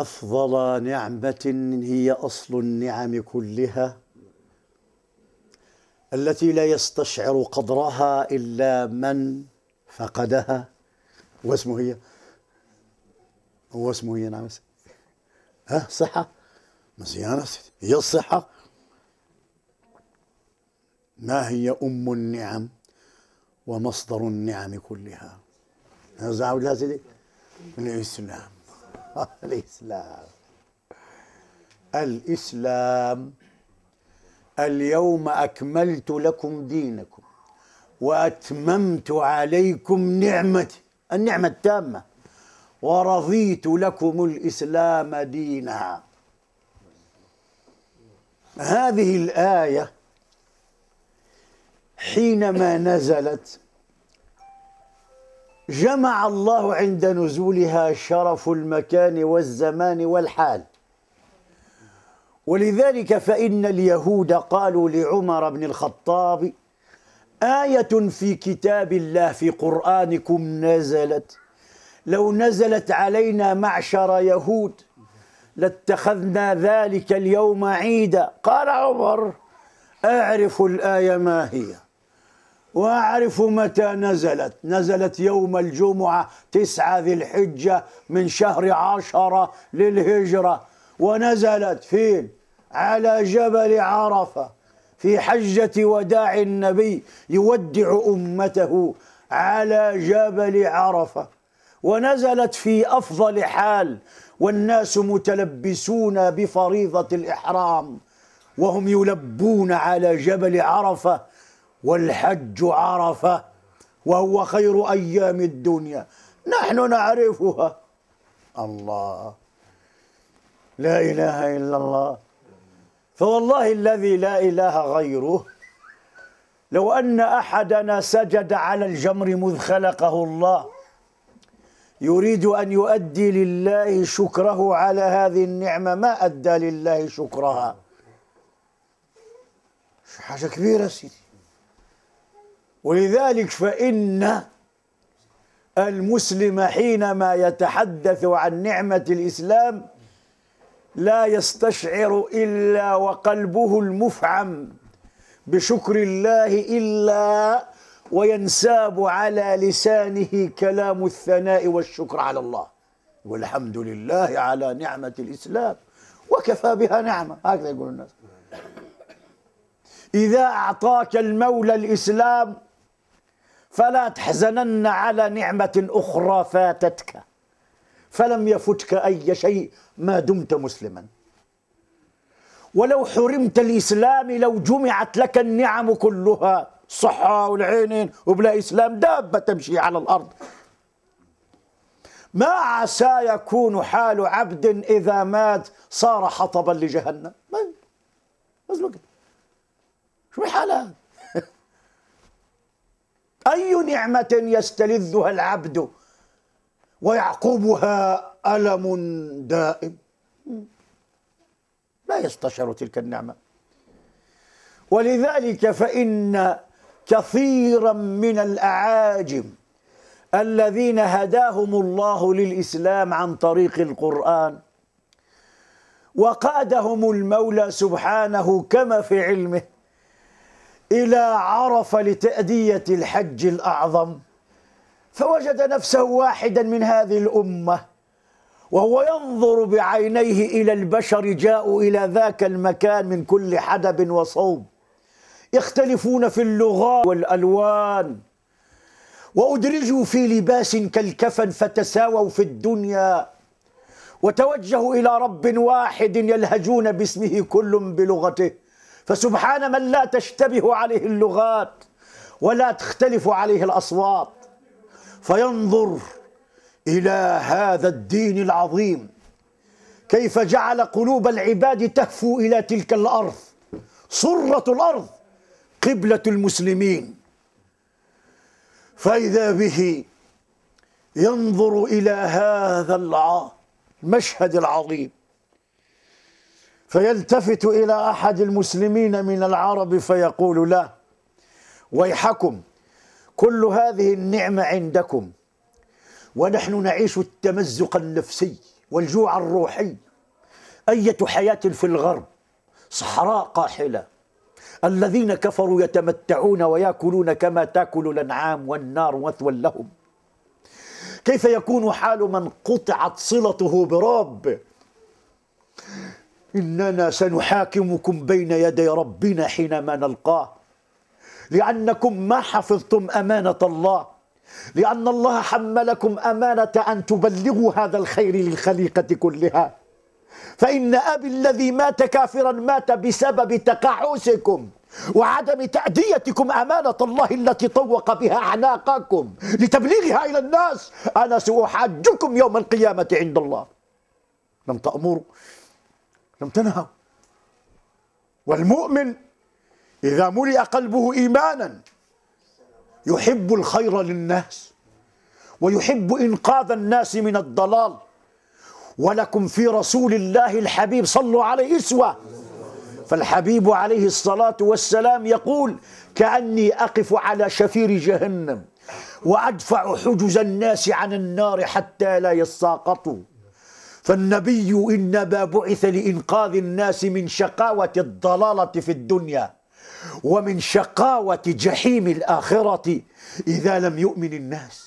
افضل نعمه هي اصل النعم كلها التي لا يستشعر قدرها الا من فقدها واسمه هي هو اسمه هي إيه؟ إيه؟ نعم ها صحه مزيانه هي الصحه ما هي ام النعم ومصدر النعم كلها هذا لها سيدي الاسلام الإسلام الإسلام اليوم أكملت لكم دينكم وأتممت عليكم نعمتي النعمة التامة ورضيت لكم الإسلام دينا هذه الآية حينما نزلت جمع الله عند نزولها شرف المكان والزمان والحال ولذلك فإن اليهود قالوا لعمر بن الخطاب آية في كتاب الله في قرآنكم نزلت لو نزلت علينا معشر يهود لاتخذنا ذلك اليوم عيدا قال عمر أعرف الآية ما هي وأعرف متى نزلت نزلت يوم الجمعة تسعة ذي الحجة من شهر عشرة للهجرة ونزلت فين على جبل عرفة في حجة وداع النبي يودع أمته على جبل عرفة ونزلت في أفضل حال والناس متلبسون بفريضة الإحرام وهم يلبون على جبل عرفة والحج عرفه وهو خير ايام الدنيا نحن نعرفها الله لا اله الا الله فوالله الذي لا اله غيره لو ان احدنا سجد على الجمر مذ خلقه الله يريد ان يؤدي لله شكره على هذه النعمه ما ادى لله شكرها حاجه كبيره سيدي ولذلك فإن المسلم حينما يتحدث عن نعمة الإسلام لا يستشعر إلا وقلبه المفعم بشكر الله إلا وينساب على لسانه كلام الثناء والشكر على الله والحمد لله على نعمة الإسلام وكفى بها نعمة هكذا يقول الناس إذا أعطاك المولى الإسلام فلا تحزنن على نعمة أخرى فاتتك فلم يفتك أي شيء ما دمت مسلما ولو حرمت الإسلام لو جمعت لك النعم كلها صحة والعينين وبلا إسلام دابة تمشي على الأرض ما عسى يكون حال عبد إذا مات صار حطبا لجهنم ما لازم شو حالات أي نعمة يستلذها العبد ويعقبها ألم دائم لا يستشعر تلك النعمة ولذلك فإن كثيرا من الأعاجم الذين هداهم الله للإسلام عن طريق القرآن وقادهم المولى سبحانه كما في علمه إلى عرفة لتأدية الحج الأعظم فوجد نفسه واحدا من هذه الأمة وهو ينظر بعينيه إلى البشر جاءوا إلى ذاك المكان من كل حدب وصوب يختلفون في اللغات والألوان وأدرجوا في لباس كالكفن فتساووا في الدنيا وتوجهوا إلى رب واحد يلهجون باسمه كل بلغته فسبحان من لا تشتبه عليه اللغات ولا تختلف عليه الأصوات فينظر إلى هذا الدين العظيم كيف جعل قلوب العباد تهفو إلى تلك الأرض صرة الأرض قبلة المسلمين فإذا به ينظر إلى هذا المشهد العظيم فيلتفت إلى أحد المسلمين من العرب فيقول له ويحكم كل هذه النعمة عندكم ونحن نعيش التمزق النفسي والجوع الروحي أية حياة في الغرب صحراء قاحلة الذين كفروا يتمتعون ويأكلون كما تأكل الأنعام والنار مثوى لهم كيف يكون حال من قطعت صلته برب إننا سنحاكمكم بين يدي ربنا حينما نلقاه لأنكم ما حفظتم أمانة الله لأن الله حملكم أمانة أن تبلغوا هذا الخير للخليقة كلها فإن أبي الذي مات كافرا مات بسبب تقاعسكم وعدم تأديتكم أمانة الله التي طوق بها أعناقكم لتبليغها إلى الناس أنا سأحاجكم يوم القيامة عند الله لم تأمروا لم تنهى والمؤمن إذا ملئ قلبه إيمانا يحب الخير للناس ويحب إنقاذ الناس من الضلال ولكم في رسول الله الحبيب صلوا عليه إسوة فالحبيب عليه الصلاة والسلام يقول كأني أقف على شفير جهنم وأدفع حجز الناس عن النار حتى لا يساقطوا فالنبي إنما بعث لإنقاذ الناس من شقاوة الضلالة في الدنيا ومن شقاوة جحيم الآخرة إذا لم يؤمن الناس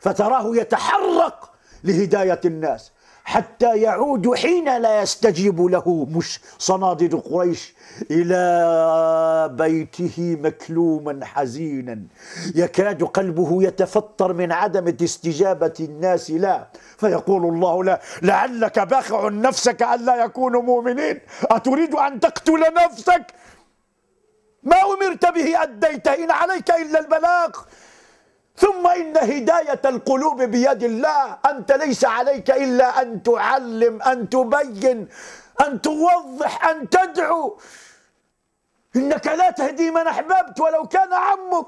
فتراه يتحرق لهداية الناس حتى يعود حين لا يستجيب له مش صناديد قريش إلى بيته مكلوما حزينا يكاد قلبه يتفطر من عدم استجابة الناس له فيقول الله لا لعلك باخع نفسك ألا يكونوا مؤمنين أتريد أن تقتل نفسك ما أمرت به أديته إن عليك إلا البلاغ ثم إن هداية القلوب بيد الله أنت ليس عليك إلا أن تعلم أن تبين أن توضح أن تدعو إنك لا تهدي من أحببت ولو كان عمك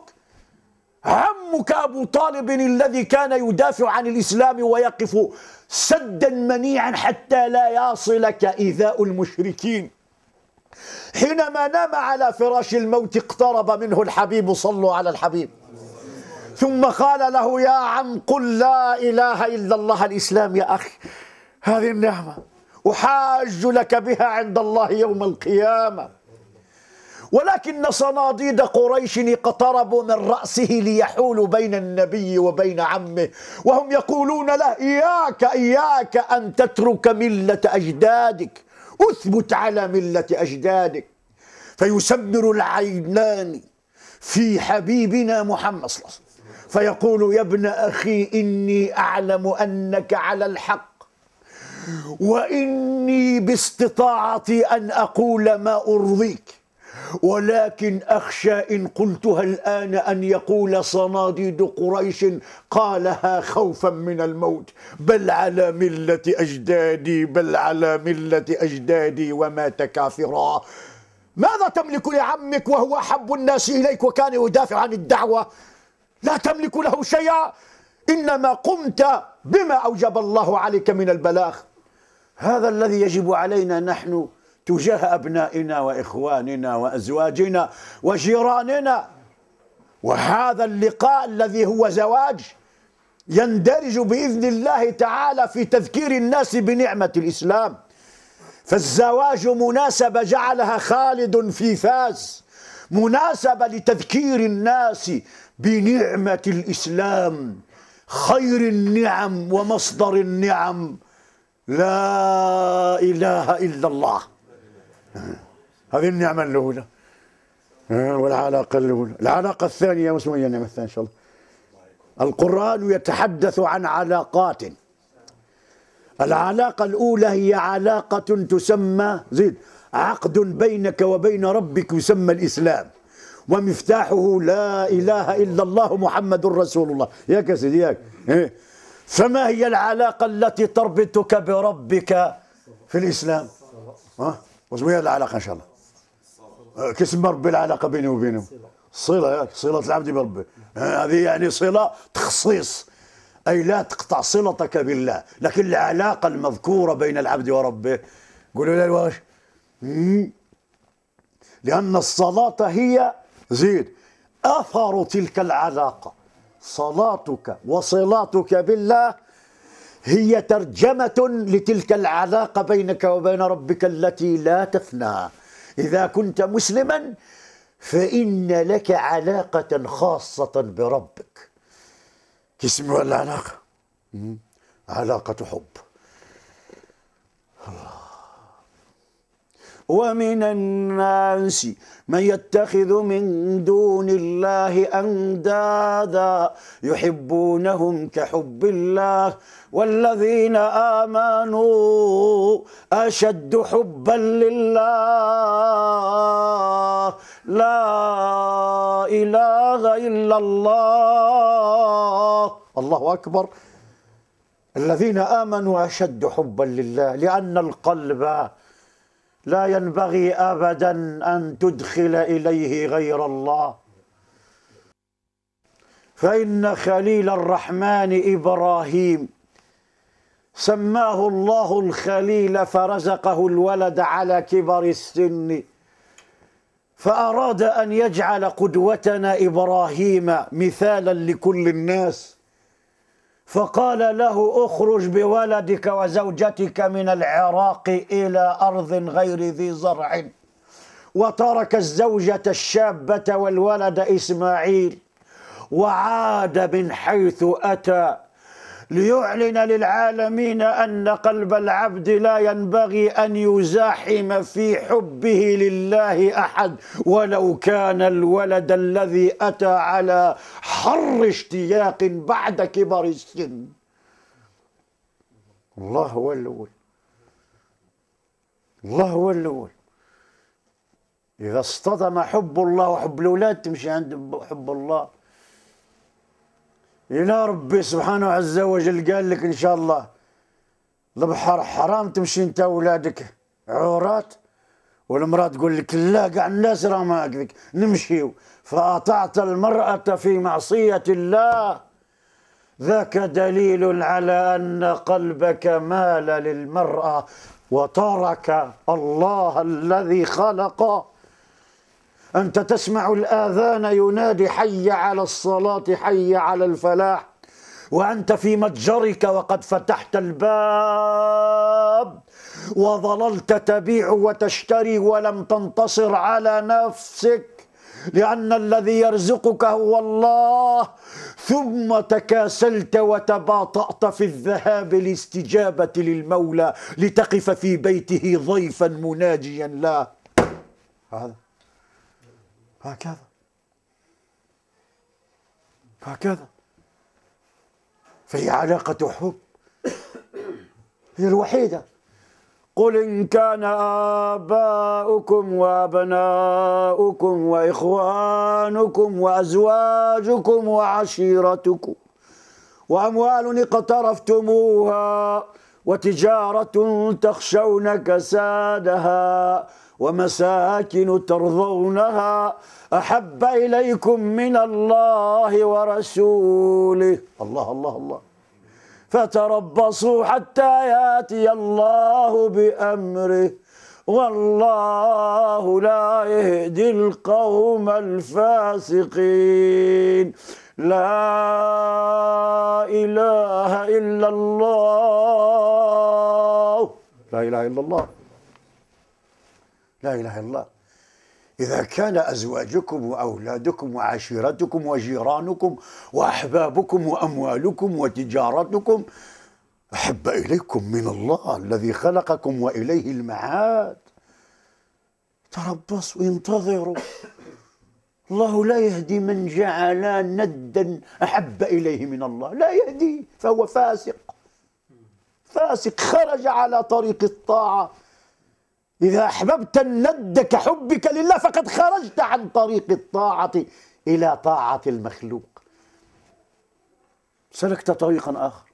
عمك أبو طالب الذي كان يدافع عن الإسلام ويقف سدا منيعا حتى لا يصلك إيذاء المشركين حينما نام على فراش الموت اقترب منه الحبيب صلوا على الحبيب ثم قال له يا عم قل لا إله إلا الله الإسلام يا أخي هذه النعمة أحاج لك بها عند الله يوم القيامة ولكن صناديد قريش اقتربوا من رأسه ليحولوا بين النبي وبين عمه وهم يقولون له إياك إياك أن تترك ملة أجدادك أثبت على ملة أجدادك فيسبر العينان في حبيبنا محمد صلى الله عليه وسلم فيقول يا ابن أخي إني أعلم أنك على الحق وإني باستطاعتي أن أقول ما أرضيك ولكن أخشى إن قلتها الآن أن يقول صناديد قريش قالها خوفا من الموت بل على ملة أجدادي بل على ملة أجدادي ومات كافرا ماذا تملك لعمك وهو أحب الناس إليك وكان يدافع عن الدعوة لا تملك له شيئا إنما قمت بما أوجب الله عليك من البلاغ هذا الذي يجب علينا نحن تجاه أبنائنا وإخواننا وأزواجنا وجيراننا وهذا اللقاء الذي هو زواج يندرج بإذن الله تعالى في تذكير الناس بنعمة الإسلام فالزواج مناسبة جعلها خالد في فاس مناسبة لتذكير الناس بنعمة الإسلام خير النعم ومصدر النعم لا إله إلا الله هذه النعمة الأولى والعلاقة الأولى العلاقة الثانية واسمها النعمة الثانية إن شاء الله القرآن يتحدث عن علاقات العلاقة الأولى هي علاقة تسمى زيد عقد بينك وبين ربك يسمى الإسلام ومفتاحه لا إله إلا الله محمد رسول الله ياك يا سيدي ياك إيه. فما هي العلاقة التي تربطك بربك في الإسلام ها وشنو هي العلاقة إن شاء الله آه، كسم ربي العلاقة بيني وبينه صلة ياك صلة العبد بربي آه، هذه يعني صلة تخصيص أي لا تقطع صلتك بالله لكن العلاقة المذكورة بين العبد وربه قولوا لي واش إيه. لأن الصلاة هي زيد أثر تلك العلاقة صلاتك وصلاتك بالله هي ترجمة لتلك العلاقة بينك وبين ربك التي لا تفنى إذا كنت مسلما فإن لك علاقة خاصة بربك اسمها العلاقة علاقة حب الله ومن الناس من يتخذ من دون الله أندادا يحبونهم كحب الله والذين آمنوا أشد حبا لله لا إله إلا الله الله أكبر الذين آمنوا أشد حبا لله لأن القلب لا ينبغي ابدا ان تدخل اليه غير الله فان خليل الرحمن ابراهيم سماه الله الخليل فرزقه الولد على كبر السن فاراد ان يجعل قدوتنا ابراهيم مثالا لكل الناس فقال له اخرج بولدك وزوجتك من العراق الى ارض غير ذي زرع وترك الزوجه الشابه والولد اسماعيل وعاد من حيث اتى ليعلن للعالمين أن قلب العبد لا ينبغي أن يزاحم في حبه لله أحد ولو كان الولد الذي أتى على حر اشتياق بعد كبر السن الله هو الأول الله هو الأول إذا اصطدم حب الله وحب الأولاد تمشي عند حب الله الى ربي سبحانه عز وجل قال لك ان شاء الله البحر حرام تمشي انت وولادك عورات والمراه تقول لك لا كاع الناس راه ما هكذاك نمشيو فاطعت المراه في معصيه الله ذاك دليل على ان قلبك مال للمراه وترك الله الذي خلقه أنت تسمع الآذان ينادي حي على الصلاة حي على الفلاح وأنت في متجرك وقد فتحت الباب وظللت تبيع وتشتري ولم تنتصر على نفسك لأن الذي يرزقك هو الله ثم تكاسلت وتباطأت في الذهاب لاستجابة للمولى لتقف في بيته ضيفا مناجيا له هذا هكذا هكذا فهي علاقة حب هي الوحيدة قل إن كان آباؤكم وأبناؤكم وإخوانكم وأزواجكم وعشيرتكم وأموال اقترفتموها وتجارة تخشون كسادها ومساكن ترضونها أحب إليكم من الله ورسوله الله الله الله فتربصوا حتى ياتي الله بأمره والله لا يهدي القوم الفاسقين لا إله إلا الله لا إله إلا الله لا إله إلا الله إذا كان أزواجكم وأولادكم وعشيرتكم وجيرانكم وأحبابكم وأموالكم وتجارتكم أحب إليكم من الله الذي خلقكم وإليه المعاد تربصوا انتظروا الله لا يهدي من جعل ندا أحب إليه من الله لا يهدي فهو فاسق فاسق خرج على طريق الطاعة إذا أحببت الند كحبك لله فقد خرجت عن طريق الطاعة إلى طاعة المخلوق سلكت طريقا آخر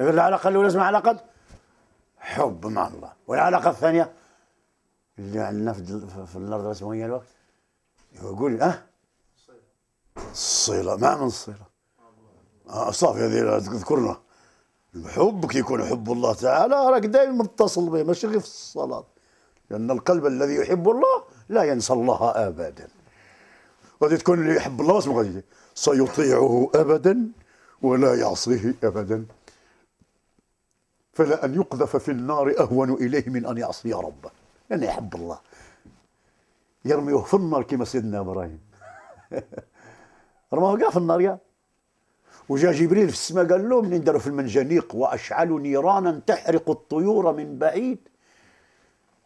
إذا العلاقة الأولى اسمها علاقة حب مع الله والعلاقة الثانية اللي عندنا في الأرض اسمه هي الوقت يقول أه الصلة ما من الصلة آه صافي هذه تذكرنا حبك يكون حب الله تعالى راك دائما متصل به ماشي غير في الصلاه لأن القلب الذي يحب الله لا ينسى الله أبدا غادي تكون اللي يحب الله اسمه غادي سيطيعه أبدا ولا يعصيه أبدا فلا أن يقذف في النار أهون إليه من أن يعصي ربه لأنه يعني يحب الله يرميه في النار كما سيدنا إبراهيم رماه كاع في النار يا وجاء جبريل في السماء قال له منين داروا في المنجنيق واشعلوا نيرانا تحرق الطيور من بعيد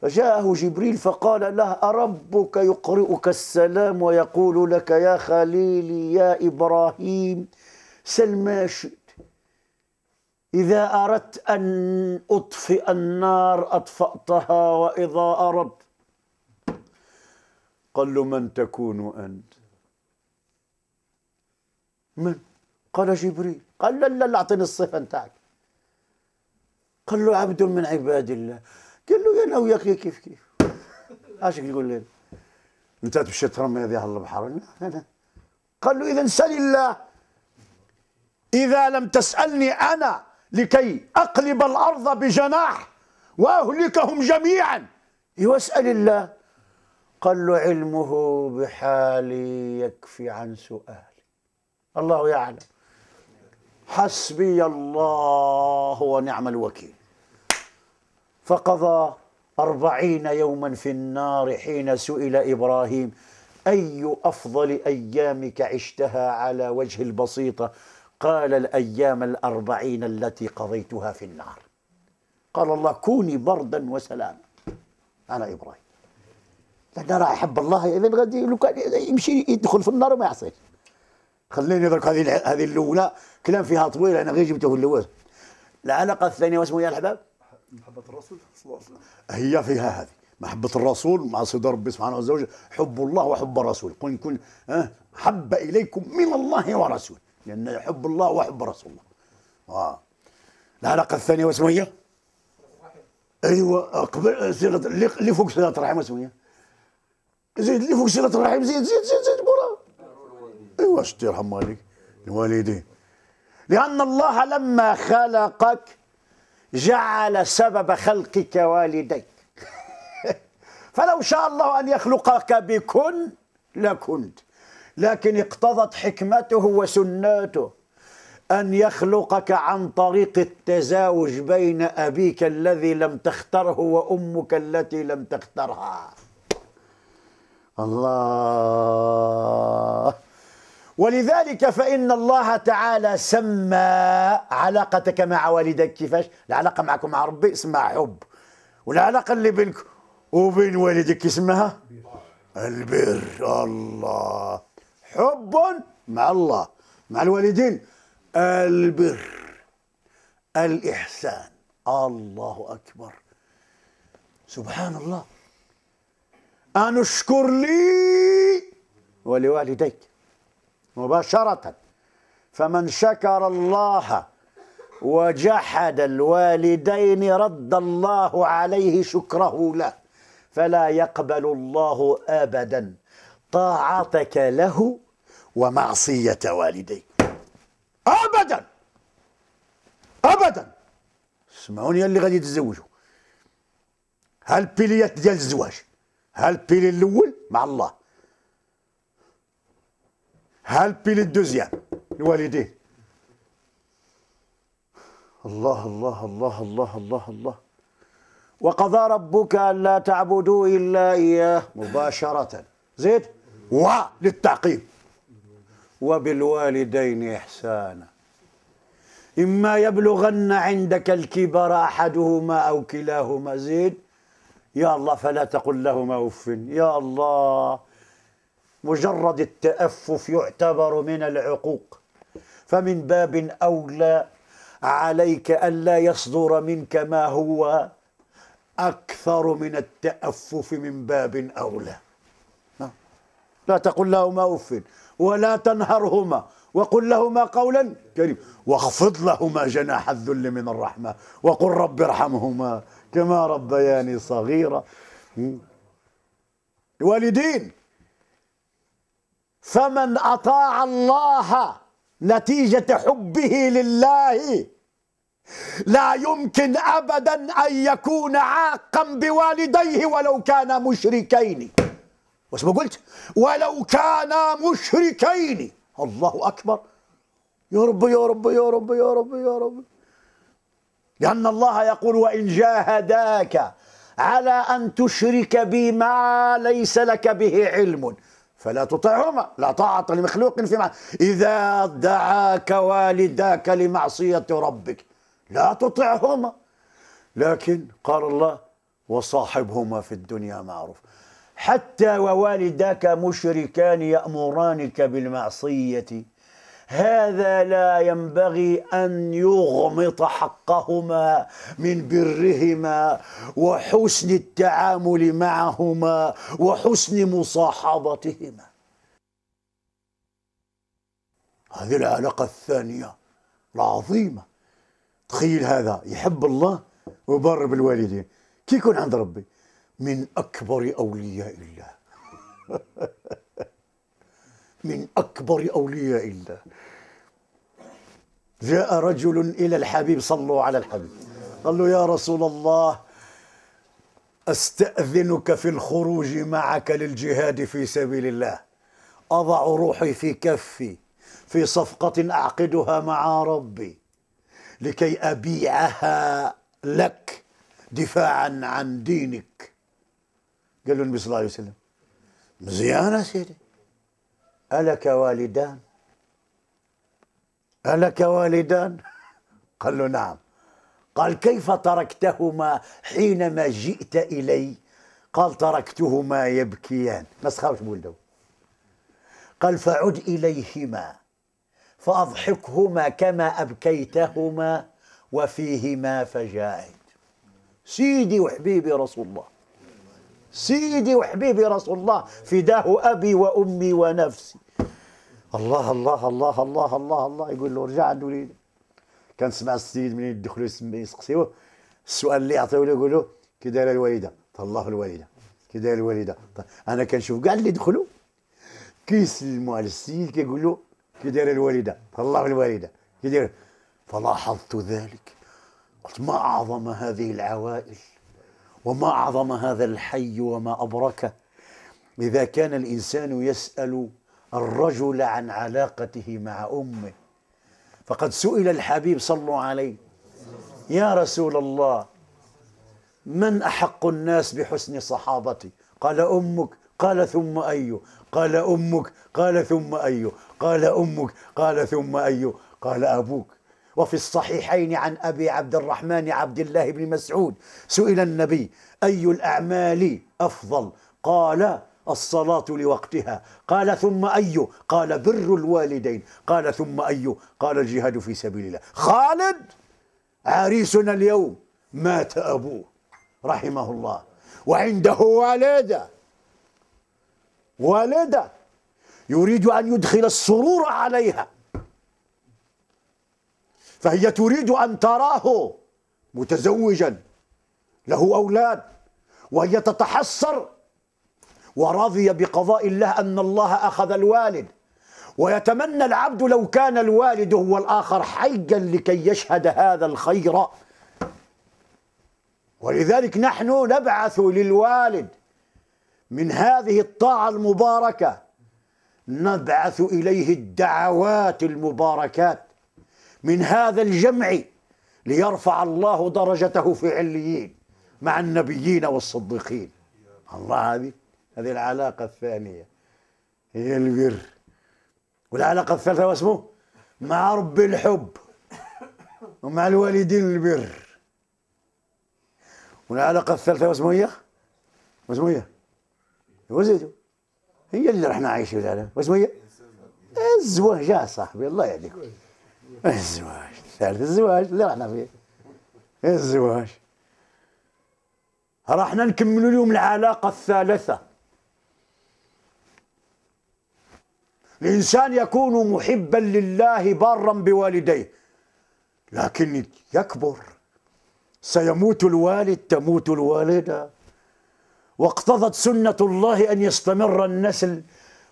فجاءه جبريل فقال له أربك يقرئك السلام ويقول لك يا خليلي يا إبراهيم سل ما شئت إذا أردت أن أطفئ النار أطفأتها وإذا أردت قال له من تكون أنت من قال جبريل قال لا لا أعطيني الصفة نتاعك قال له عبد من عباد الله قال له انا وياك كيف كيف اش يقول لي انت تمشي ترمي هذه على البحر قال له اذا سل الله اذا لم تسالني انا لكي اقلب الارض بجناح واهلكهم جميعا يسال إيوه، الله قال له علمه بحالي يكفي عن سؤالي الله يعلم حسبي الله ونعم الوكيل فقضى أربعين يوما في النار حين سئل إبراهيم أي أفضل أيامك عشتها على وجه البسيطة قال الأيام الأربعين التي قضيتها في النار قال الله كوني بردا وسلاما على إبراهيم لأن راه أحب الله إذا غادي لو كان يمشي يدخل في النار وما يعصيش خليني درك هذه هذه الأولى كلام فيها طويل أنا غير جبته في الأول العلاقة الثانية واسمه يا الحباب محبة الرسول صلى الله عليه وسلم هي فيها هذه محبة الرسول مع صدار ربي سبحانه وتعالى وجل حب الله وحب الرسول قل كن حب إليكم من الله ورسوله لأن يحب الله وحب رسول الله آه. العلاقة الثانية واسمية ايوه قبل صله اللي فوق صله الرحم اسمها زيد اللي فوق صله الرحم زيد زيد زيد زيد برا ايوا شتي يرحم والديك الوالدين لان الله لما خلقك جعل سبب خلقك والديك فلو شاء الله أن يخلقك بكن لكنت لكن اقتضت حكمته وسناته أن يخلقك عن طريق التزاوج بين أبيك الذي لم تختره وأمك التي لم تخترها الله ولذلك فإن الله تعالى سمى علاقتك مع والدك كيفاش العلاقة معك مع ربي اسمها حب والعلاقة اللي بينك وبين والدك اسمها البر الله حب مع الله مع الوالدين البر الإحسان الله أكبر سبحان الله أنشكر لي ولوالديك مباشرة فمن شكر الله وجحد الوالدين رد الله عليه شكره له فلا يقبل الله أبدا طاعتك له ومعصية والديك أبدا أبدا اسمعوني اللي غادي يتزوجوا هالبيليات ديال الزواج هالبيلي الأول مع الله هل le الدوزيام le الله الله الله الله الله الله وقضى ربك ألا تعبدوا إلا إياه مباشرة زيد و للتعقيب وبالوالدين إحسانا إما يبلغن عندك الكبر أحدهما أو كلاهما زيد يا الله فلا تقل لهما أف يا الله مجرد التأفف يعتبر من العقوق فمن باب أولى عليك ألا يصدر منك ما هو أكثر من التأفف من باب أولى لا تقل لهما أف ولا تنهرهما وقل لهما قولا كريما واخفض لهما جناح الذل من الرحمة وقل رب ارحمهما كما ربياني صغيرة الوالدين فمن أطاع الله نتيجة حبه لله لا يمكن أبدا أن يكون عاقا بوالديه ولو كانا مشركين ما قلت ولو كانا مشركين الله أكبر يا رب يا رب يا رب يا رب يا رب لأن الله يقول وإن جاهداك على أن تشرك بما ليس لك به علم فلا تطعهما لا طاعة لمخلوق في مع... إذا دعاك والداك لمعصية ربك لا تطعهما لكن قال الله وصاحبهما في الدنيا معروف حتى ووالداك مشركان يأمرانك بالمعصية هذا لا ينبغي أن يغمط حقهما من برهما وحسن التعامل معهما وحسن مصاحبتهما هذه العلاقة الثانية العظيمة تخيل هذا يحب الله ويبر بالوالدين كي يكون عند ربي من أكبر أولياء الله من أكبر أولياء الله جاء رجل إلى الحبيب صلوا على الحبيب قال له يا رسول الله أستأذنك في الخروج معك للجهاد في سبيل الله أضع روحي في كفي في صفقة أعقدها مع ربي لكي أبيعها لك دفاعا عن دينك قال له النبي صلى الله عليه وسلم مزيانة سيدي ألك والدان ألك والدان قال له نعم قال كيف تركتهما حينما جئت إلي قال تركتهما يبكيان ما سخافش بولده قال فعد إليهما فأضحكهما كما أبكيتهما وفيهما فجاهد سيدي وحبيبي رسول الله سيدي وحبيبي رسول الله فداه أبي وأمي ونفسي الله الله الله الله الله الله يقول له رجع عند كان كنسمع السيد من يدخلوا يسقسيوه السؤال اللي يعطيوه له يقول له كي دايره الوالده الله الوالده كي دايره الوالده انا كنشوف كاع اللي دخلوا كيسلموا على السيد كيقول له كي دايره الوالده الله الوالده كي دايره فلاحظت ذلك قلت ما اعظم هذه العوائل وما أعظم هذا الحي وما أبركه إذا كان الإنسان يسأل الرجل عن علاقته مع أمه فقد سئل الحبيب صلوا عليه يا رسول الله من أحق الناس بحسن صحابتي قال أمك قال ثم أي قال أمك قال ثم أي قال أمك قال ثم أي قال أبوك وفي الصحيحين عن أبي عبد الرحمن عبد الله بن مسعود سئل النبي أي الأعمال أفضل قال الصلاة لوقتها قال ثم أي قال بر الوالدين قال ثم أي قال الجهاد في سبيل الله خالد عريسنا اليوم مات أبوه رحمه الله وعنده والدة والدة يريد أن يدخل السرور عليها فهي تريد أن تراه متزوجا له أولاد وهي تتحسر وراضية بقضاء الله أن الله أخذ الوالد ويتمنى العبد لو كان الوالد هو الآخر حيا لكي يشهد هذا الخير ولذلك نحن نبعث للوالد من هذه الطاعة المباركة نبعث إليه الدعوات المباركات من هذا الجمع ليرفع الله درجته في عليين مع النبيين والصديقين الله هذه هذه العلاقة الثانية هي البر والعلاقة الثالثة واسمه مع رب الحب ومع الوالدين البر والعلاقة الثالثة واسمه هي واسمه هي وزيدو هي اللي احنا عايشين الآن واسمه هي الزواج يا صاحبي الله يهديك الزواج ثالث الزواج اللي رحنا فيه الزواج رحنا نكمل اليوم العلاقة الثالثة الإنسان يكون محبا لله بارا بوالديه لكن يكبر سيموت الوالد تموت الوالدة واقتضت سنة الله أن يستمر النسل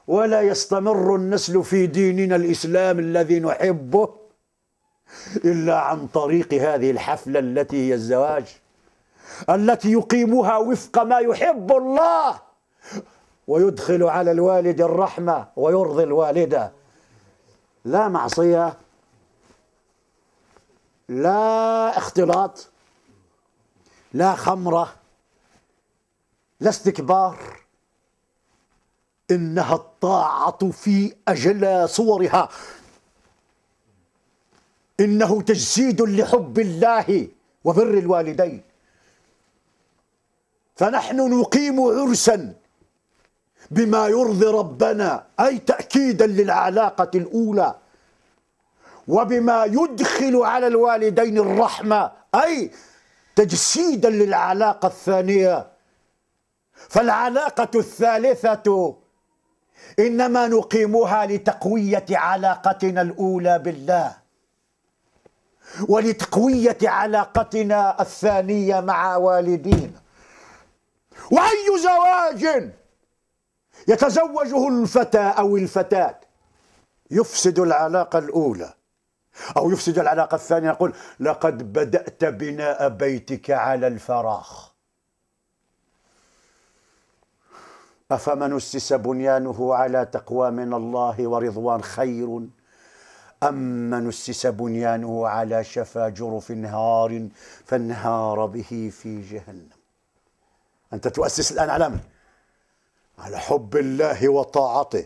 ولا يستمر النسل في ديننا الإسلام الذي نحبه إلا عن طريق هذه الحفلة التي هي الزواج التي يقيمها وفق ما يحب الله ويدخل على الوالد الرحمة ويرضي الوالدة لا معصية لا اختلاط لا خمرة لا استكبار إنها الطاعة في أجلى صورها إنه تجسيد لحب الله وبر الوالدين فنحن نقيم عرسا بما يرضي ربنا أي تأكيدا للعلاقة الأولى وبما يدخل على الوالدين الرحمة أي تجسيدا للعلاقة الثانية فالعلاقة الثالثة إنما نقيمها لتقوية علاقتنا الأولى بالله ولتقوية علاقتنا الثانية مع والدينا وأي زواج يتزوجه الفتى أو الفتاة يفسد العلاقة الأولى أو يفسد العلاقة الثانية يقول لقد بدأت بناء بيتك على الفراخ أفمن أسس بنيانه على تقوى من الله ورضوان خير أمن أسس بنيانه على شفا جرف نهار فانهار به في جهنم أنت تؤسس الآن على من؟ على حب الله وطاعته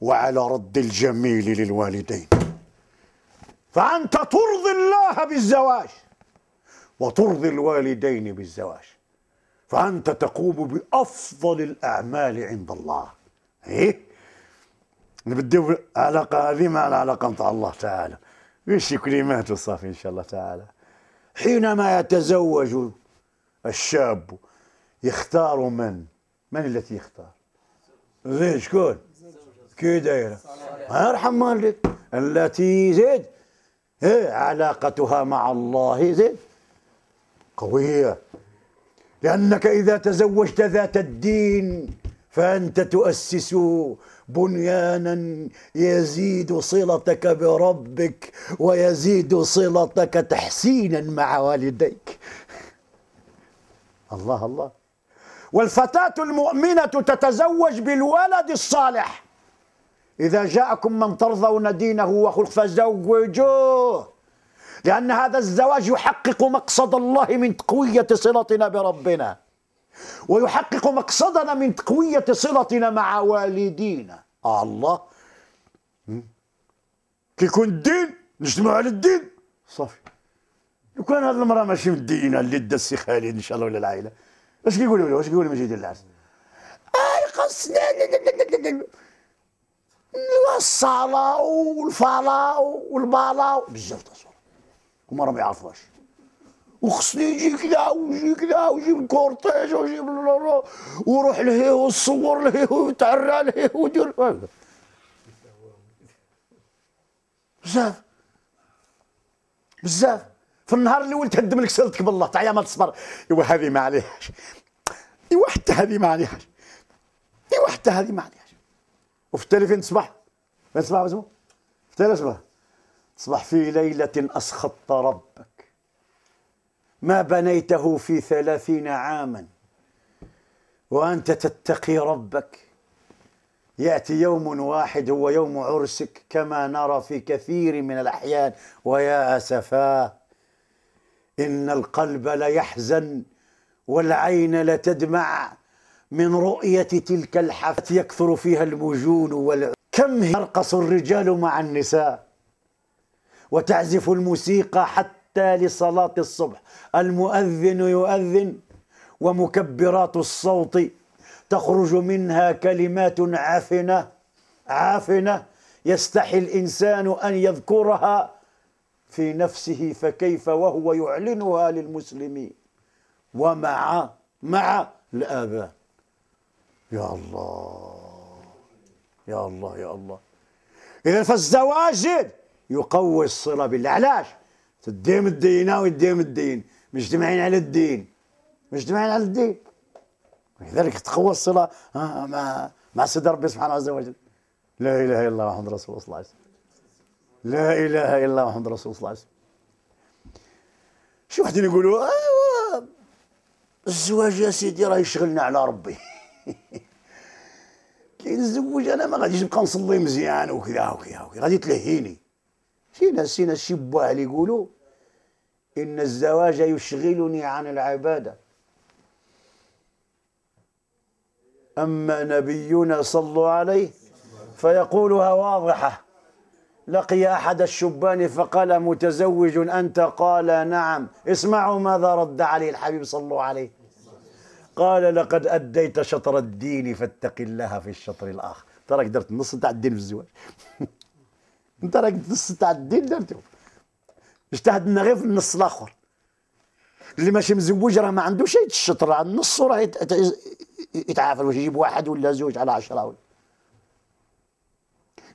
وعلى رد الجميل للوالدين فأنت ترضي الله بالزواج وترضي الوالدين بالزواج فأنت تقوم بأفضل الأعمال عند الله إيه؟ نبداو علاقه هذه مع العلاقه نتاع الله تعالى يشي كلمات وصافي ان شاء الله تعالى حينما يتزوج الشاب يختار من من التي يختار زيد شكون كي دايره يرحم والديك التي زيد ايه علاقتها مع الله زيد قويه لانك اذا تزوجت ذات الدين فانت تؤسس بنيانا يزيد صلتك بربك ويزيد صلتك تحسينا مع والديك الله الله والفتاة المؤمنة تتزوج بالولد الصالح إذا جاءكم من ترضون دينه وخلق فزوجوه لأن هذا الزواج يحقق مقصد الله من تقوية صلتنا بربنا ويحقق مقصدنا من تقوية صلتنا مع والدينا آه الله كي يكون الدين نجتمعوا على الدين صافي لو كان هذه المرأة ماشي مدينة اللي دا السي خالد إن شاء الله ولا العائلة اش كيقولوا له اش كيقولوا لمجيد العرس القصد آه، الصلاة والفلاة والبلاة بزاف تصور هما راهم ما يعرفوهاش وخصني يجيك كذا ويجيك كذا ويجيب الكورتيج ويجيب وروح له وصور له وتعرى له ودير بزاف بزاف في النهار الاول تهدم لك سيرتك بالله تعيا يا ما تصبر ايوا هذه ما عليهاش ايوا حتى هذه ما عليهاش ايوا حتى هذه ما عليهاش وفي فين تصبح فين تصبح اسمه في الصباح تصبح في ليله اسخطت رب ما بنيته في ثلاثين عاما وأنت تتقي ربك يأتي يوم واحد هو يوم عرسك كما نرى في كثير من الأحيان ويا أسفاه إن القلب ليحزن والعين لتدمع من رؤية تلك الحفلة يكثر فيها المجون والع... كم يرقص الرجال مع النساء وتعزف الموسيقى حتى حتى لصلاة الصبح المؤذن يؤذن ومكبرات الصوت تخرج منها كلمات عفنة عفنة يستحي الإنسان أن يذكرها في نفسه فكيف وهو يعلنها للمسلمين ومع مع الآذان يا الله يا الله يا الله إذا فالزواج يقوي الصلة بالله علاش؟ الدين او يديم الدين مجتمعين على الدين مجتمعين على الدين لذلك تقوى الصلاه مع مع سيد ربي سبحانه عز وجل لا إله إلا الله محمد رسول الله صلى الله عليه وسلم لا إله إلا الله محمد رسول الله صلى الله عليه وسلم شي وحدين يقولوا أيوا آه، الزواج يا سيدي راه يشغلنا على ربي كي نزوج أنا ما غاديش نبقى نصلي مزيان وكذا وكذا وكذا غادي تلهيني شي ناس شي ناس شي بواعل يقولوا إن الزواج يشغلني عن العبادة أما نبينا صلوا عليه فيقولها واضحة لقي أحد الشبان فقال متزوج أنت قال نعم اسمعوا ماذا رد عليه الحبيب صلوا عليه قال لقد أديت شطر الدين فاتق الله في الشطر الآخر تراك درت نص تاع الدين في الزواج انت راك تنص تاع الدين درتو اجتهد لنا غير في النص الاخر اللي ماشي مزوج راه ما عندوش الشطر راه النص راه يتعافر واش يجيب واحد ولا زوج على عشرة ولا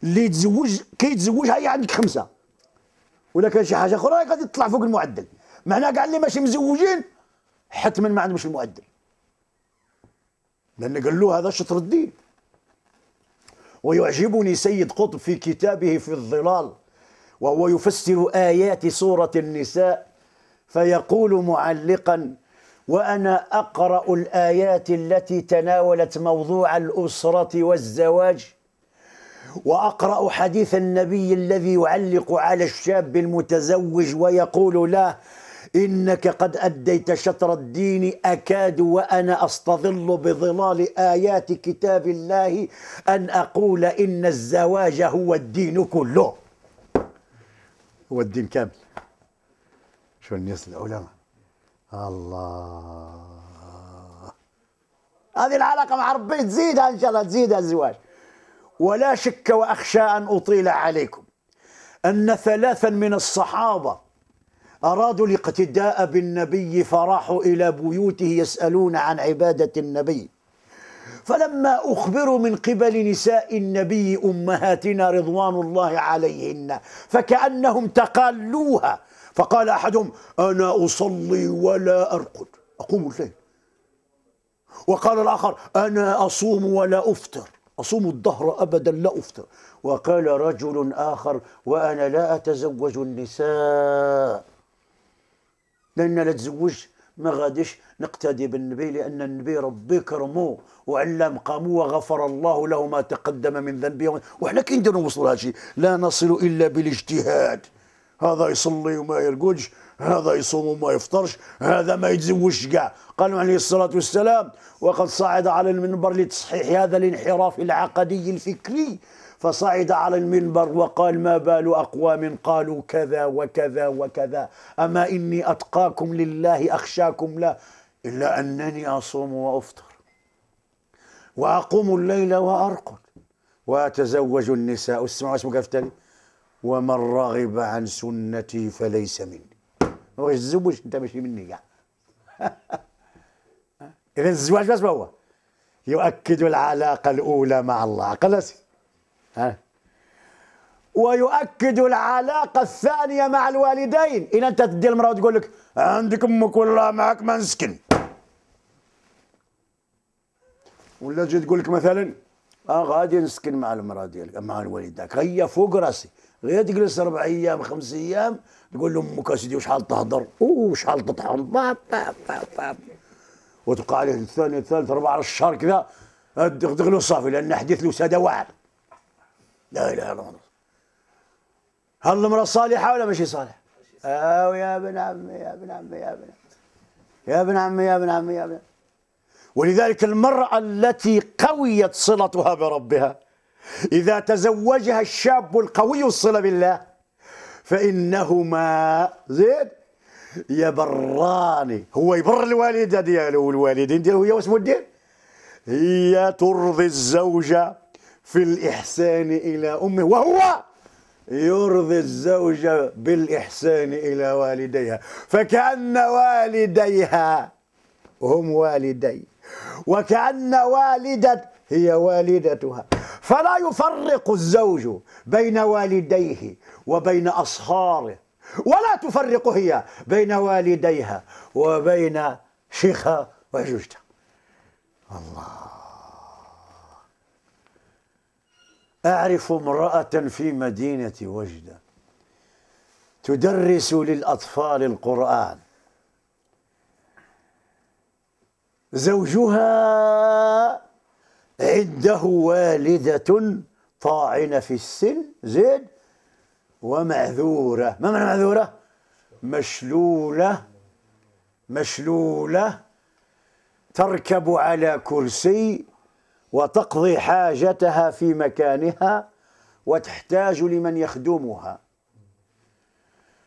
اللي يتزوج كي يتزوج هي عندك خمسه ولا كان شي حاجه اخرى غادي تطلع فوق المعدل معناها كاع اللي ماشي مزوجين حتما ما عندهمش المعدل لان قال له هذا شطر الدين ويعجبني سيد قطب في كتابه في الظلال وهو يفسر آيات سورة النساء فيقول معلقا وأنا أقرأ الآيات التي تناولت موضوع الأسرة والزواج وأقرأ حديث النبي الذي يعلق على الشاب المتزوج ويقول له إنك قد أديت شطر الدين أكاد وأنا أستظل بظلال آيات كتاب الله أن أقول إن الزواج هو الدين كله هو الدين كامل شو الناس العلماء الله هذه العلاقة مع ربي تزيدها إن شاء الله تزيدها الزواج ولا شك وأخشى أن أطيل عليكم أن ثلاثا من الصحابة أرادوا الاقتداء بالنبي فراحوا إلى بيوته يسألون عن عبادة النبي فلما أخبروا من قبل نساء النبي أمهاتنا رضوان الله عليهن فكأنهم تقالوها فقال أحدهم أنا أصلي ولا أرقد أقوم الليل وقال الآخر أنا أصوم ولا أفطر أصوم الدهر أبدا لا أفطر وقال رجل آخر وأنا لا أتزوج النساء لان لا تزوج ما غاديش نقتدي بالنبي لان النبي ربي كرمه وعلى مقامه وغفر الله له ما تقدم من ذنبه وحنا كي نديرو نوصلوا لهذا الشيء لا نصل الا بالاجتهاد هذا يصلي وما يرقدش هذا يصوم وما يفطرش هذا ما يتزوجش كاع قال عليه الصلاة والسلام وقد صعد على المنبر لتصحيح هذا الانحراف العقدي الفكري فصعد على المنبر وقال ما بال أقوام قالوا كذا وكذا وكذا أما إني أتقاكم لله أخشاكم لا إلا أنني أصوم وأفطر وأقوم الليل وأرقد وأتزوج النساء اسمعوا اسمك كيف ومن رغب عن سنتي فليس مني ما تزوج أنت مش مني يعني إذا الزواج بس هو يؤكد العلاقة الأولى مع الله خلاص ها ويؤكد العلاقة الثانية مع الوالدين إن أنت تدي المرأة وتقول لك عندك أمك والله معك ما نسكن ولا تجي تقول لك مثلا آه غادي نسكن مع المرأة ديالك مع الوالدك هي فوق راسي غير تجلس أربع أيام خمس أيام تقول لهم أمك أسيدي وشحال تهضر وشحال تطحن وتبقى عليه الثانية الثالثة أربعة الشهر كذا دغدغ صافي لأن حديث له سادة واعر لا اله الا الله هل المرأة صالحة ولا ماشي صالح؟ أو آه، يا ابن عمي يا ابن عمي يا ابن عمي يا ابن عمي يا ابن عمي يا ابن ولذلك المرأة التي قويت صلتها بربها إذا تزوجها الشاب القوي الصلة بالله فإنهما زيد يبران هو يبر الوالدة دياله والوالدين دياله هي واسمه الدين هي ترضي الزوجة في الإحسان إلى أمه وهو يرضي الزوجة بالإحسان إلى والديها فكأن والديها هم والدي وكأن والدة هي والدتها فلا يفرق الزوج بين والديه وبين أصهاره ولا تفرق هي بين والديها وبين شيخها وجوجتها الله أعرف امرأة في مدينة وجدة تدرس للأطفال القرآن زوجها عنده والدة طاعنة في السن زين ومعذورة ما معنى معذورة؟ مشلولة مشلولة تركب على كرسي وتقضي حاجتها في مكانها وتحتاج لمن يخدمها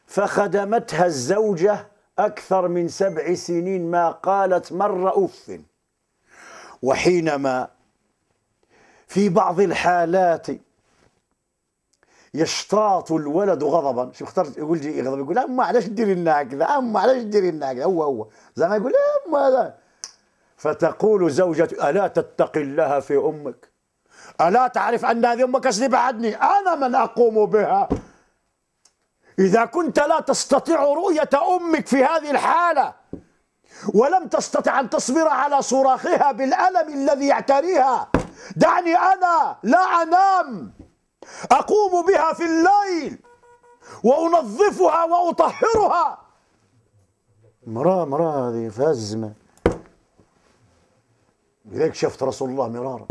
فخدمتها الزوجة أكثر من سبع سنين ما قالت مرة أف وحينما في بعض الحالات يشتاط الولد غضبا شوف اخترت ولدي يغضب يقول اما علاش ديري لنا هكذا اما علاش ديري لنا هكذا هو هو زعما يقول اما فتقول زوجة ألا تتقي الله في أمك ألا تعرف أن هذه أمك أسلي بعدني أنا من أقوم بها إذا كنت لا تستطيع رؤية أمك في هذه الحالة ولم تستطع أن تصبر على صراخها بالألم الذي يعتريها دعني أنا لا أنام أقوم بها في الليل وأنظفها وأطهرها امرأة مرأة هذه فازمة لذلك شفت رسول الله مرارا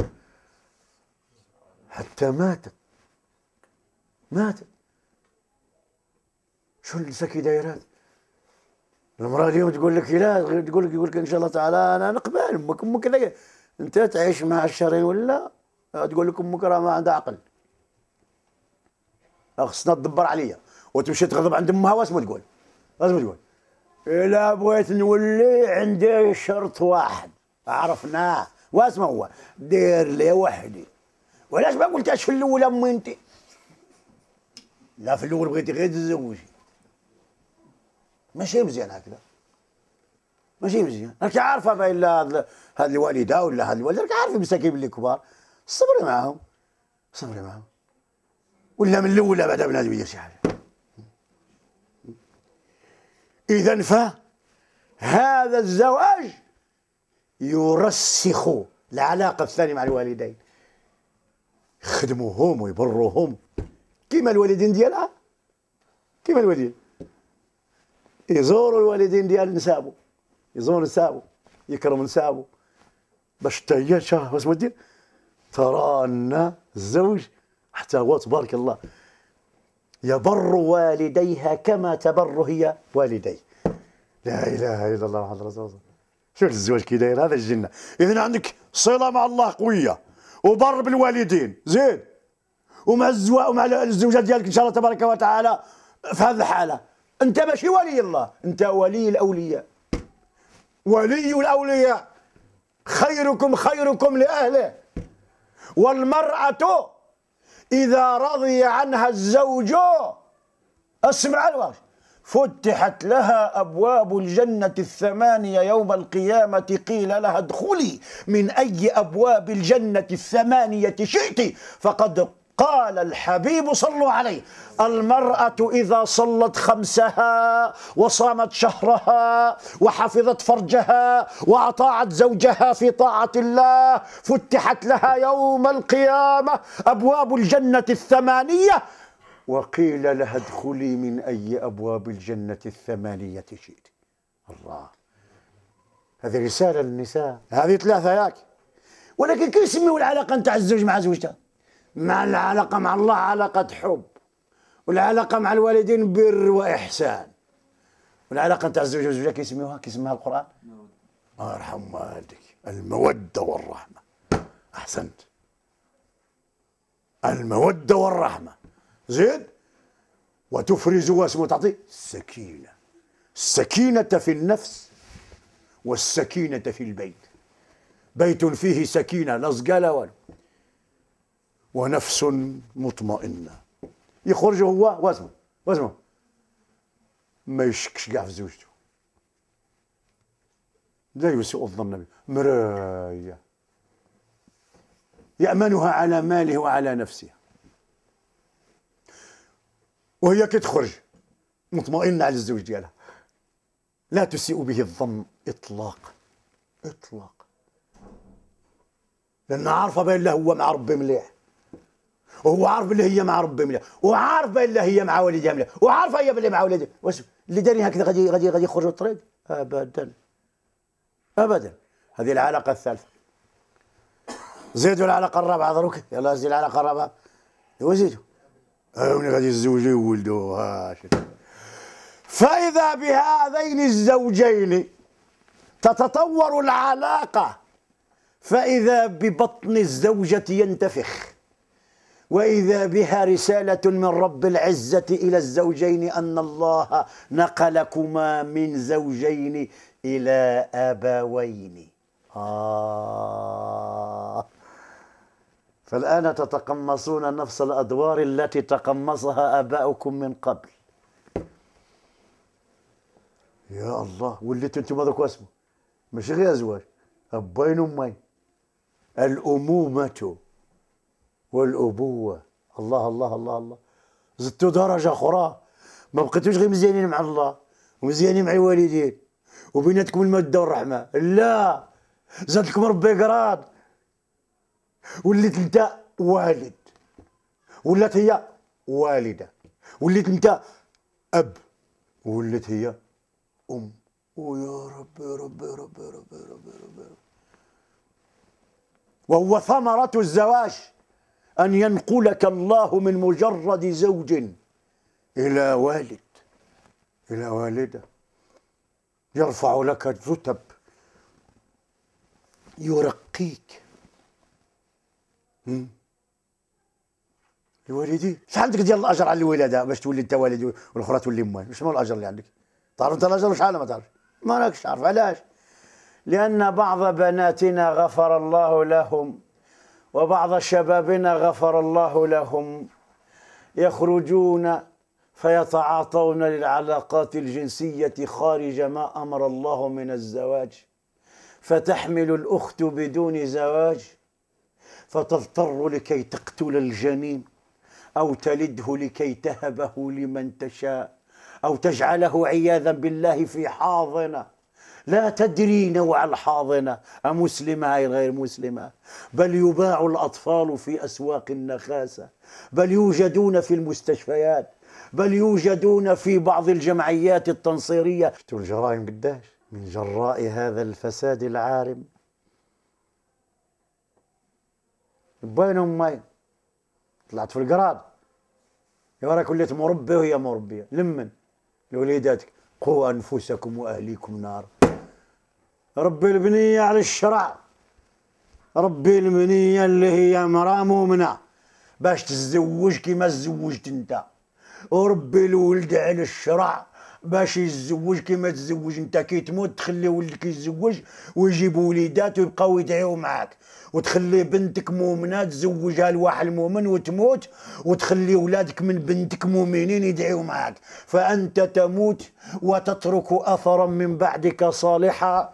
حتى ماتت ماتت شو السكي دايرات المرأة اليوم تقول لك لا تقول لك يقول لك إن شاء الله تعالى أنا نقبل أمك أمك أنت تعيش مع الشهرين ولا تقول لك أمك راه ما عندها عقل خصنا تدبر عليا وتمشي تغضب عند امها واش ما تقول واش ما تقول إلا بغيت نولي عندي شرط واحد عرفناه واسمه هو دير لي وحدي وعلاش ما قلتهاش في الاول امي انت لا في الاول بغيتي غير تزوجي ماشي مزيان هكذا ماشي مزيان راك عارفه باين لا هاد الوالده ولا هاد الوالده راك عارفه مساكين اللي كبار صبري معاهم صبري معاهم ولا من الاول بعدا بنادم يدير شي حاجه اذا فهذا الزواج يرسخ العلاقه الثانيه مع الوالدين يخدموهم ويبروهم كيما الوالدين ديالها كيما الوالدين يزوروا الوالدين ديال نسابو يزوروا نسابو يكرم نسابو باش حتى هي شهر واش ترى ان الزوج حتى هو تبارك الله يبر والديها كما تبر هي والديه لا اله الا الله محمد رسول الله شوف الزواج كي داير هذا الجنه اذا عندك صله مع الله قويه وبر بالوالدين زين ومع الزوا ومع الزوجه ديالك ان شاء الله تبارك وتعالى في هذه الحاله انت ماشي ولي الله انت ولي الاولياء ولي الاولياء خيركم خيركم لاهله والمراه اذا رضي عنها الزوج اسمع الواش فتحت لها ابواب الجنه الثمانيه يوم القيامه قيل لها ادخلي من اي ابواب الجنه الثمانيه شئت فقد قال الحبيب صلوا عليه المرأة إذا صلت خمسها وصامت شهرها وحفظت فرجها وأطاعت زوجها في طاعة الله فتحت لها يوم القيامة أبواب الجنة الثمانية وقيل لها ادخلي من أي أبواب الجنة الثمانية شئت الله هذه رسالة للنساء هذه ثلاثة ياك ولكن كيف يسميوا العلاقة نتاع الزوج مع زوجته مع العلاقة مع الله علاقة حب والعلاقة مع الوالدين بر وإحسان والعلاقة نتاع الزوج يسميوها؟ كيسميوها كيسميها القرآن نعم. الله يرحم والديك المودة والرحمة أحسنت المودة والرحمة زيد وتفرز واسم وتعطي السكينة السكينة في النفس والسكينة في البيت بيت فيه سكينة لا زقالة والو ونفس مطمئنة يخرج هو واسمه واسمه ما يشكش كاع في زوجته لا يسوء الظن به مرايه يأمنها على ماله وعلى نفسه وهي كتخرج مطمئنه على الزوج ديالها لا تسيء به الظن اطلاقا اطلاقا لان عارفه بان هو مع ربي مليح وهو عارف بلي هي مع ربي مليح وعارف بان هي مع والدها مليح وعارفه هي بلي مع والدها واش اللي داري هكذا غادي غادي غادي يخرجوا الطريق ابدا ابدا هذه العلاقه الثالثه زيدوا العلاقه الرابعه دروك يلا زيد العلاقه الرابعه وزيدوا هاوني غادي يتزوجوا ولدو ها فإذا بهذين الزوجين تتطور العلاقة فإذا ببطن الزوجة ينتفخ وإذا بها رسالة من رب العزة إلى الزوجين أن الله نقلكما من زوجين إلى أبوين آه فالآن تتقمصون نفس الأدوار التي تقمصها آباؤكم من قبل يا الله وليت انتم هذاك اسمه مش غير ازواج ابين أمي الامومه والابوه الله الله الله الله زدتوا درجه اخرى ما بقيتوش غير مزيانين مع الله ومزيانين مع الوالدين وبيناتكم الماده والرحمه لا زادكم ربي قراد وليت انت والد ولات هي والده وليت انت اب ولات هي ام ويا ربي يا رب يا رب يا رب يا رب يا رب, يا رب. وهو ثمرة الزواج أن ينقلك الله من مجرد زوج إلى والد إلى والدة يرفع لك الرتب يرقيك الوالدين شحال عندك ديال الاجر على الولاده باش تولي انت والد والاخرى تولي امك شنو الاجر اللي عندك تعرف انت الاجر شحال ما تعرفش؟ ما راكش تعرف علاش لان بعض بناتنا غفر الله لهم وبعض شبابنا غفر الله لهم يخرجون فيتعاطون للعلاقات الجنسيه خارج ما امر الله من الزواج فتحمل الاخت بدون زواج فتضطر لكي تقتل الجنين أو تلده لكي تهبه لمن تشاء أو تجعله عياذا بالله في حاضنة لا تدري نوع الحاضنة أمسلمة أي غير مسلمة بل يباع الأطفال في أسواق النخاسة بل يوجدون في المستشفيات بل يوجدون في بعض الجمعيات التنصيرية شفتوا الجرائم قداش من جراء هذا الفساد العارم بينهم امي طلعت في القراد يا راه وليت مربي وهي مربيه لمن لوليداتك قوا انفسكم واهليكم نار ربي البنيه على الشرع ربي المنيه اللي هي مراه مؤمنه باش تزوج كيما تزوجت انت وربي الولد على الشرع باش يتزوج كيما تزوج انت كي تموت تخلي ولدك يتزوج ويجيب وليدات ويبقاو يدعيو معاك وتخلي بنتك مؤمنه تزوجها لواحد المؤمن وتموت وتخلي ولادك من بنتك مؤمنين يدعيو معاك فانت تموت وتترك اثرا من بعدك صالحا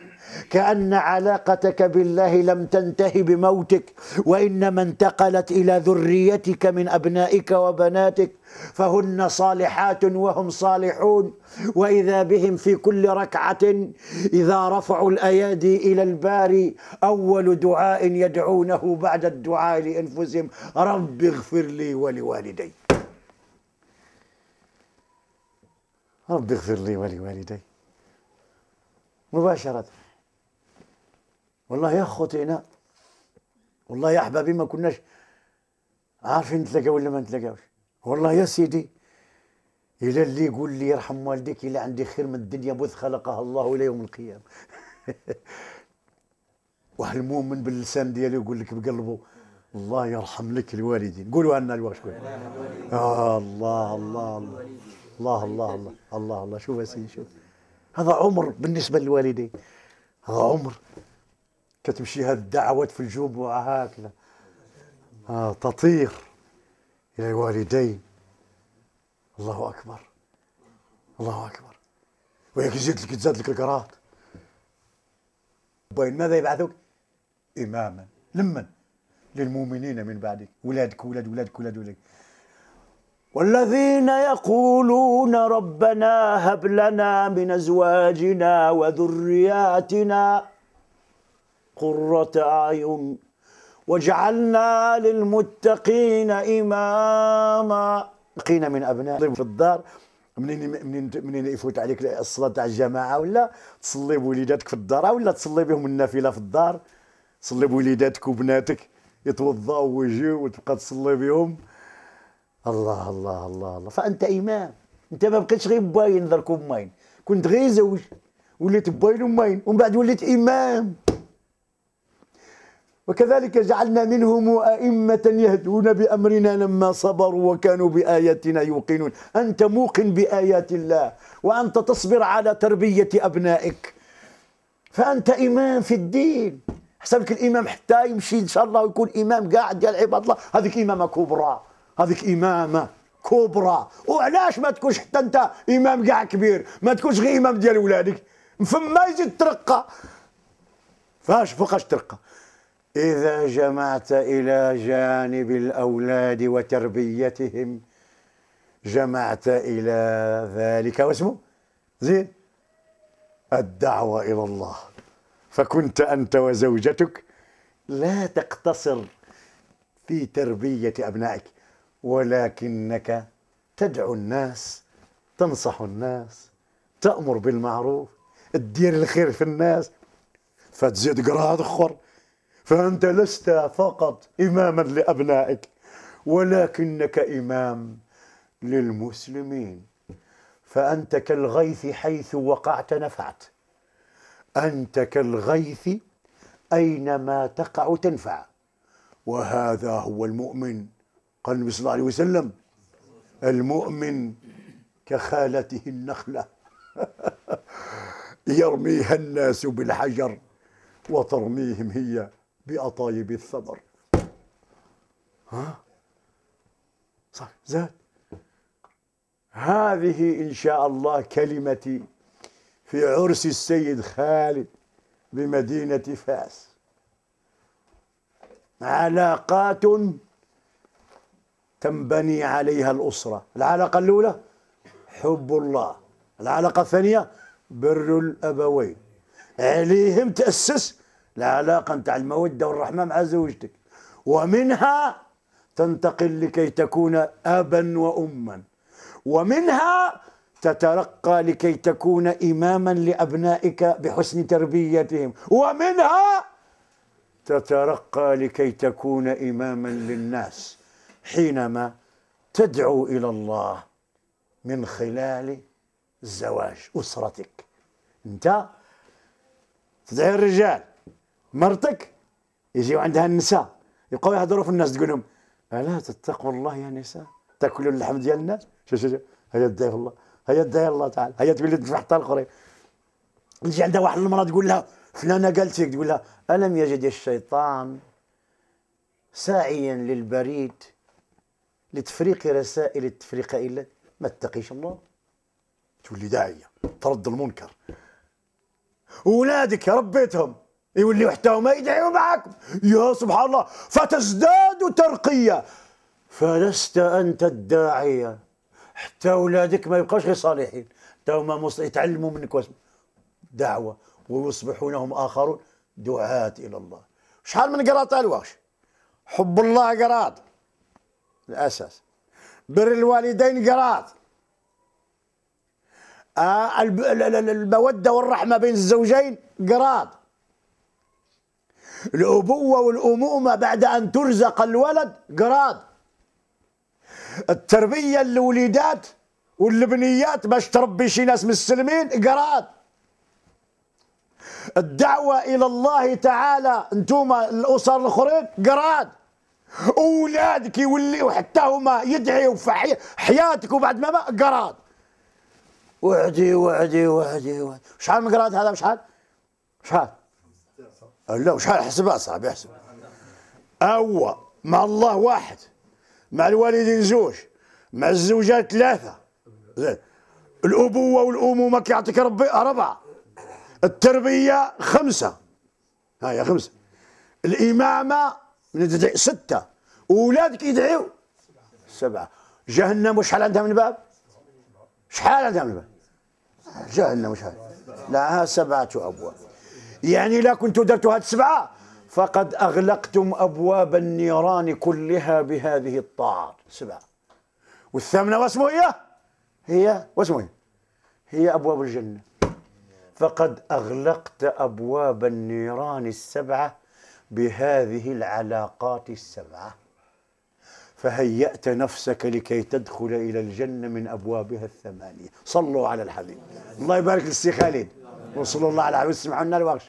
كأن علاقتك بالله لم تنتهي بموتك وإنما انتقلت إلى ذريتك من أبنائك وبناتك فهن صالحات وهم صالحون وإذا بهم في كل ركعة إذا رفعوا الأيادي إلى الباري أول دعاء يدعونه بعد الدعاء لأنفسهم رب اغفر لي ولوالدي رب اغفر لي ولوالدي مباشرة والله يا خطئنا والله يا احبابي ما كناش عارفين نتلاقاو ولا ما نتلاقاوش والله يا سيدي الى اللي يقول لي يرحم والديك الى عندي خير من الدنيا بوث خلقها الله الى يوم القيامه واحد المؤمن باللسان ديالو يقول لك بقلبه الله يرحم لك الوالدين قولوا عنا الوالد شكون آه الله الله الله الله الله الله الله الله شوف يا سيدي شوف هذا عمر بالنسبه للوالدين هذا عمر كتمشي هاد الدعوات في الجمعة هكذا آه تطير إلى الوالدين الله أكبر الله أكبر وياك زيد لك تزاد لك القراط وين ماذا يبعثوك إماما لمن للمؤمنين من بعدك ولادك ولاد ولادك ولاد ولادك والذين يقولون ربنا هب لنا من أزواجنا وذرياتنا قرة أعين واجعلنا للمتقين إماما قينا من أبناء في الدار منين منين منين يفوت عليك الصلاه تاع الجماعه ولا تصلي بوليداتك في الدار ولا تصلي بهم النافله في الدار تصلي بوليداتك وبناتك يتوضاوا ويجيو وتبقى تصلي بهم الله الله الله الله فانت امام انت ما بقيتش غير باين درك وماين كنت غير زوج وليت باين وماين ومن بعد وليت امام وكذلك جعلنا منهم أئمة يهدون بأمرنا لما صبروا وكانوا بآياتنا يوقنون أنت موقن بآيات الله وأنت تصبر على تربية أبنائك فأنت إمام في الدين حسبك الإمام حتى يمشي إن شاء الله ويكون إمام قاعد يا عباد الله هذيك إمامة كبرى هذيك إمامة كبرى وعلاش ما تكونش حتى أنت إمام قاع كبير ما تكونش غير إمام ديال ولادك فما يجي ترقى فاش فوقاش ترقى إذا جمعت إلى جانب الأولاد وتربيتهم جمعت إلى ذلك واسمه زين الدعوة إلى الله فكنت أنت وزوجتك لا تقتصر في تربية أبنائك ولكنك تدعو الناس تنصح الناس تأمر بالمعروف تدير الخير في الناس فتزيد قراءة أخرى فأنت لست فقط إماما لأبنائك ولكنك إمام للمسلمين فأنت كالغيث حيث وقعت نفعت أنت كالغيث أينما تقع تنفع وهذا هو المؤمن قال النبي صلى الله عليه وسلم المؤمن كخالته النخلة يرميها الناس بالحجر وترميهم هي بأطايب الثمر ها صح زاد هذه إن شاء الله كلمتي في عرس السيد خالد بمدينة فاس علاقات تنبني عليها الأسرة العلاقة الأولى حب الله العلاقة الثانية بر الأبوين عليهم تأسس العلاقة نتاع المودة والرحمة مع زوجتك ومنها تنتقل لكي تكون أبا وأما ومنها تترقى لكي تكون إماما لأبنائك بحسن تربيتهم ومنها تترقى لكي تكون إماما للناس حينما تدعو إلى الله من خلال الزواج أسرتك أنت تدعي الرجال مرتك يجيو عندها النساء يبقاو يهضروا في الناس تقول لهم الا تتقوا الله يا نساء تاكلوا اللحم ديال الناس شو شو شو هيا داي الله هيا داي الله تعالى هيا تقول لي تنفح حتى الاخرين تجي عندها واحد المراه تقول لها فلانه قالت لك تقول لها الم يجد الشيطان ساعيا للبريد لتفريق رسائل التفريق الا ما تتقيش الله تولي داعيه ترد المنكر ولادك ربيتهم يولي هما يدعيوا معاكم يا سبحان الله فتزداد ترقية فلست أنت الداعية حتى أولادك ما يبقاش غير صالحين حتى هما يتعلموا منك واسم دعوة ويصبحون هم آخرون دعاة إلى الله شحال من قراط الواش حب الله قراط الأساس بر الوالدين قراط آه، الب... المودة والرحمة بين الزوجين قراط الأبوة والأمومة بعد أن ترزق الولد قراد التربية للوليدات والبنيات باش تربي شي ناس مسلمين قراد الدعوة إلى الله تعالى انتوما الأسر الأخرين قراد أولادك يولي حتى هما يدعيوا في حياتك وبعد ما قراد وعدي وعدي وعدي وعدي شحال من قراد هذا شحال شحال أه، لا وشحال حسبها صاحبي احسب هو مع الله واحد مع الوالدين زوج مع الزوجة ثلاثة زين الأبوة والأمومة كيعطيك ربي أربعة التربية خمسة هي خمسة الإمامة ستة وولادك يدعيو سبعة جهنم وشحال عندها من باب؟ شحال عندها من باب؟ جهنم وشحال؟ لها سبعة أبواب يعني لا كنتوا درتوا هاد السبعه فقد اغلقتم ابواب النيران كلها بهذه الطاعات سبعه والثامنه واسمه هي إيه؟ هي واسمه هي إيه؟ هي ابواب الجنه فقد اغلقت ابواب النيران السبعه بهذه العلاقات السبعه فهيأت نفسك لكي تدخل إلى الجنة من أبوابها الثمانية صلوا على الحبيب الله يبارك للسي خالد وصلوا الله على وسلم لنا الواقش